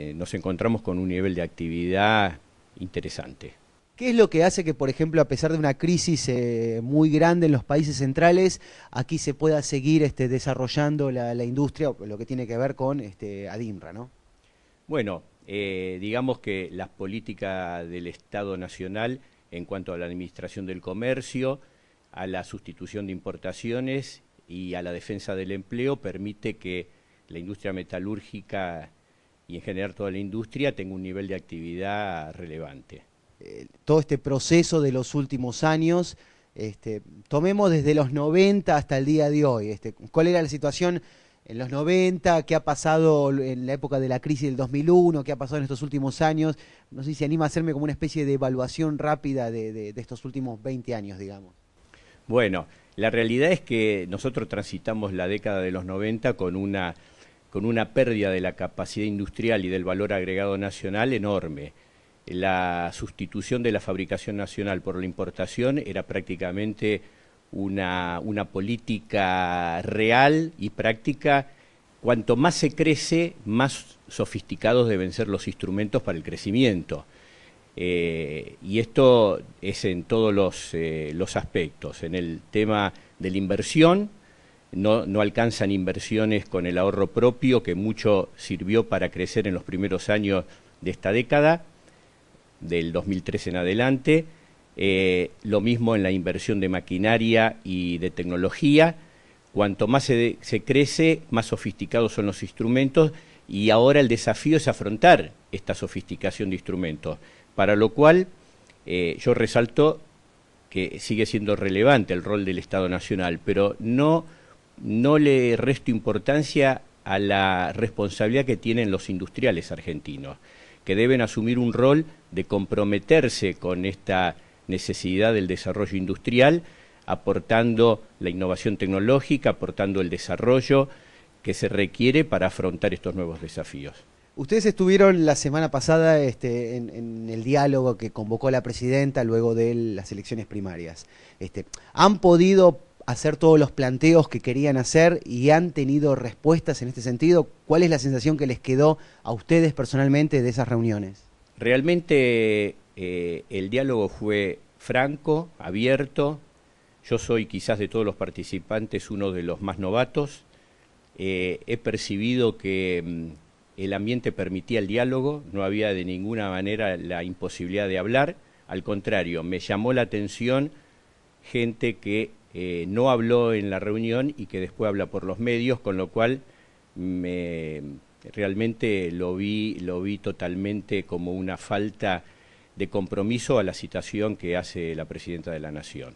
Eh, nos encontramos con un nivel de actividad interesante. ¿Qué es lo que hace que, por ejemplo, a pesar de una crisis eh, muy grande en los países centrales, aquí se pueda seguir este, desarrollando la, industria, lo que tiene que ver con este, ADIMRA? ¿no? Bueno, eh, digamos que las políticas del Estado Nacional en cuanto a la administración del comercio, a la sustitución de importaciones y a la defensa del empleo permite que la industria metalúrgica y en general toda la industria tenga un nivel de actividad relevante. Eh, todo este proceso de los últimos años, este, tomemos desde los 90 hasta el día de hoy, este, ¿cuál era la situación en los 90? ¿Qué ha pasado en la época de la crisis del 2001? ¿Qué ha pasado en estos últimos años? No sé si se anima a hacerme como una especie de evaluación rápida de, de estos últimos 20 años, digamos. Bueno, la realidad es que nosotros transitamos la década de los 90 con una con una pérdida de la capacidad industrial y del valor agregado nacional enorme. La sustitución de la fabricación nacional por la importación era prácticamente una, política real y práctica. Cuanto más se crece, más sofisticados deben ser los instrumentos para el crecimiento. Eh, y esto es en todos eh, los aspectos, en el tema de la inversión, no, no alcanzan inversiones con el ahorro propio, que mucho sirvió para crecer en los primeros años de esta década, del 2003 en adelante, eh, lo mismo en la inversión de maquinaria y de tecnología. Cuanto más se, crece, más sofisticados son los instrumentos y ahora el desafío es afrontar esta sofisticación de instrumentos, para lo cual eh, yo resalto que sigue siendo relevante el rol del Estado Nacional, pero no no le resto importancia a la responsabilidad que tienen los industriales argentinos, que deben asumir un rol de comprometerse con esta necesidad del desarrollo industrial, aportando la innovación tecnológica, aportando el desarrollo que se requiere para afrontar estos nuevos desafíos. Ustedes estuvieron la semana pasada este, en, el diálogo que convocó la presidenta luego de las elecciones primarias. Este, ¿Han podido hacer todos los planteos que querían hacer y han tenido respuestas en este sentido. ¿Cuál es la sensación que les quedó a ustedes personalmente de esas reuniones? Realmente eh, el diálogo fue franco, abierto. Yo soy quizás de todos los participantes uno de los más novatos. Eh, he percibido que mm, el ambiente permitía el diálogo, no había de ninguna manera la imposibilidad de hablar. Al contrario, me llamó la atención gente que eh, no habló en la reunión y que después habla por los medios, con lo cual me, realmente lo vi, lo vi totalmente como una falta de compromiso a la citación que hace la presidenta de la Nación.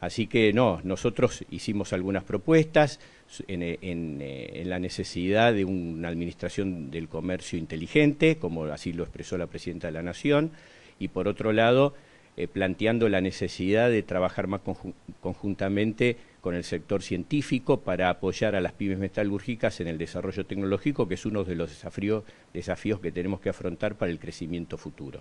Así que no, nosotros hicimos algunas propuestas en, eh, en, la necesidad de una administración del comercio inteligente, como así lo expresó la presidenta de la Nación, y por otro lado, eh, planteando la necesidad de trabajar más conjuntamente con el sector científico para apoyar a las pymes metalúrgicas en el desarrollo tecnológico, que es uno de los desafíos, desafíos que tenemos que afrontar para el crecimiento futuro.